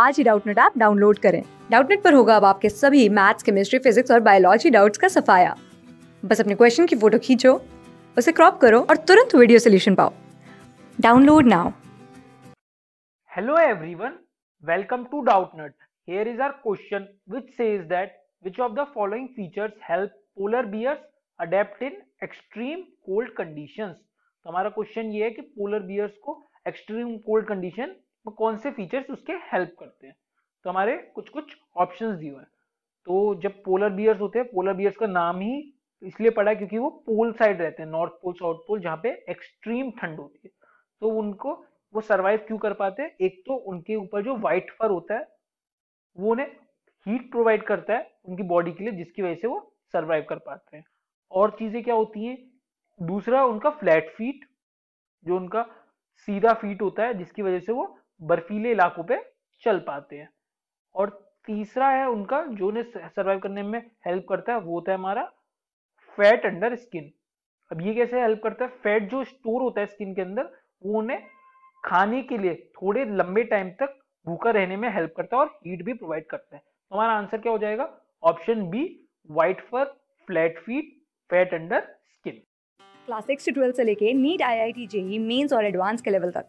आज ही Doubtnut app download करें डाउटनेट पर होगा अब आपके सभी मैथ्स केमिस्ट्री फिजिक्स और बायोलॉजी डाउट्स का सफाया बस अपने क्वेश्चन की फोटो खींचो उसे क्रॉप करो और तुरंत वीडियो सोल्यूशन पाओ download now hello everyone welcome to Doubtnut here is our question which says that which of the following features help polar bears adapt in extreme cold conditions तो हमारा question ये है कि polar bears को extreme cold condition कौन से features उसके help करते हैं तो हमारे कुछ कुछ ऑप्शंस दिए हुए हैं तो जब पोलर बियर्स होते हैं पोलर बियर्स का नाम ही इसलिए पड़ा है क्योंकि वो पोल साइड रहते हैं नॉर्थ पोल साउथ पोल जहाँ पे एक्सट्रीम ठंड होती है तो उनको वो सरवाइव क्यों कर पाते हैं एक तो उनके ऊपर जो वाइट फर होता है वो उन्हें हीट प्रोवाइड करता है उनकी बॉडी के लिए जिसकी वजह से वो सर्वाइव कर पाते हैं और चीज़ें क्या होती हैं दूसरा उनका फ्लैट फीट जो उनका सीधा फीट होता है जिसकी वजह से वो बर्फीले इलाकों पे चल पाते हैं और तीसरा है उनका जो ने सर्वाइव करने में हेल्प करता है वो होता है हमारा फैट अंडर स्किन अब ये कैसे हेल्प करता है फैट जो स्टोर होता है स्किन के अंदर वो उन्हें खाने के लिए थोड़े लंबे टाइम तक भूखा रहने में हेल्प करता है और हीट भी प्रोवाइड करता है तो हमारा आंसर क्या हो जाएगा option B white fur flat feet fat under skin class six से से लेके NEET I I T JEE mains और एडवांस के लेवल तक